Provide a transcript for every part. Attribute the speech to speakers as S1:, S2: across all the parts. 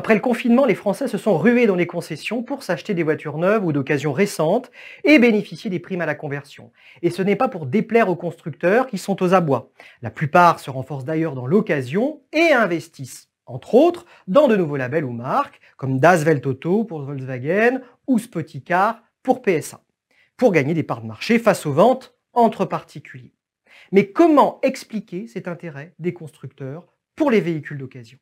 S1: Après le confinement, les Français se sont rués dans les concessions pour s'acheter des voitures neuves ou d'occasion récente et bénéficier des primes à la conversion. Et ce n'est pas pour déplaire aux constructeurs qui sont aux abois. La plupart se renforcent d'ailleurs dans l'occasion et investissent, entre autres, dans de nouveaux labels ou marques, comme Das Welt Auto pour Volkswagen ou Spoticar pour PSA, pour gagner des parts de marché face aux ventes entre particuliers. Mais comment expliquer cet intérêt des constructeurs pour les véhicules d'occasion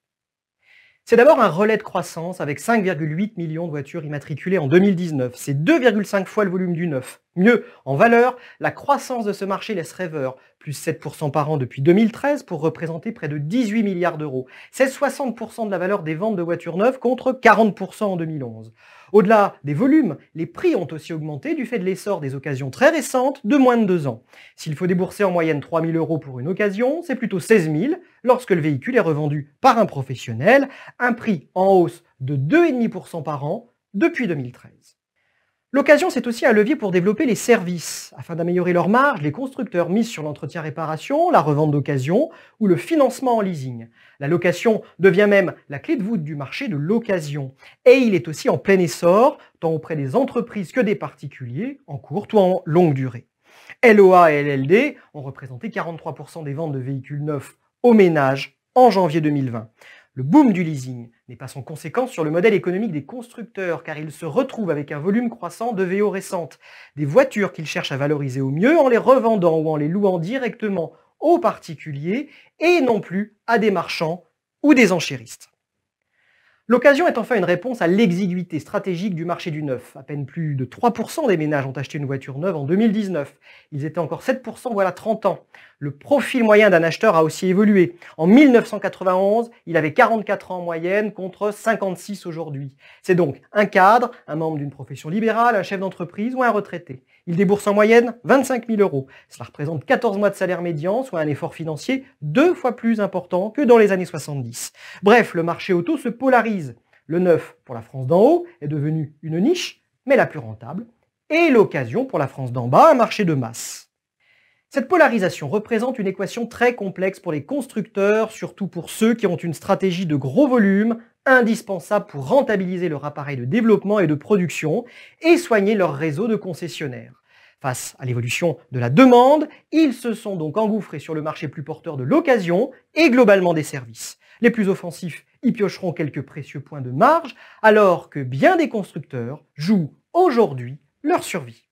S1: c'est d'abord un relais de croissance avec 5,8 millions de voitures immatriculées en 2019. C'est 2,5 fois le volume du neuf. Mieux, en valeur, la croissance de ce marché laisse rêveur, plus 7% par an depuis 2013 pour représenter près de 18 milliards d'euros. C'est 60% de la valeur des ventes de voitures neuves contre 40% en 2011. Au-delà des volumes, les prix ont aussi augmenté du fait de l'essor des occasions très récentes de moins de deux ans. S'il faut débourser en moyenne 3 000 euros pour une occasion, c'est plutôt 16 000 lorsque le véhicule est revendu par un professionnel, un prix en hausse de 2,5% par an depuis 2013. L'occasion, c'est aussi un levier pour développer les services. Afin d'améliorer leurs marges, les constructeurs misent sur l'entretien-réparation, la revente d'occasion ou le financement en leasing. La location devient même la clé de voûte du marché de l'occasion. Et il est aussi en plein essor, tant auprès des entreprises que des particuliers, en courte ou en longue durée. LOA et LLD ont représenté 43% des ventes de véhicules neufs aux ménages en janvier 2020. Le boom du leasing n'est pas sans conséquence sur le modèle économique des constructeurs, car ils se retrouvent avec un volume croissant de VO récentes, des voitures qu'ils cherchent à valoriser au mieux en les revendant ou en les louant directement aux particuliers et non plus à des marchands ou des enchéristes. L'occasion est enfin une réponse à l'exiguïté stratégique du marché du neuf. À peine plus de 3% des ménages ont acheté une voiture neuve en 2019. Ils étaient encore 7% voilà 30 ans. Le profil moyen d'un acheteur a aussi évolué. En 1991, il avait 44 ans en moyenne contre 56 aujourd'hui. C'est donc un cadre, un membre d'une profession libérale, un chef d'entreprise ou un retraité. Il débourse en moyenne 25 000 euros. Cela représente 14 mois de salaire médian, soit un effort financier deux fois plus important que dans les années 70. Bref, le marché auto se polarise le neuf pour la France d'en haut est devenu une niche, mais la plus rentable, et l'occasion pour la France d'en bas, un marché de masse. Cette polarisation représente une équation très complexe pour les constructeurs, surtout pour ceux qui ont une stratégie de gros volume, indispensable pour rentabiliser leur appareil de développement et de production, et soigner leur réseau de concessionnaires. Face à l'évolution de la demande, ils se sont donc engouffrés sur le marché plus porteur de l'occasion et globalement des services. Les plus offensifs ils piocheront quelques précieux points de marge, alors que bien des constructeurs jouent aujourd'hui leur survie.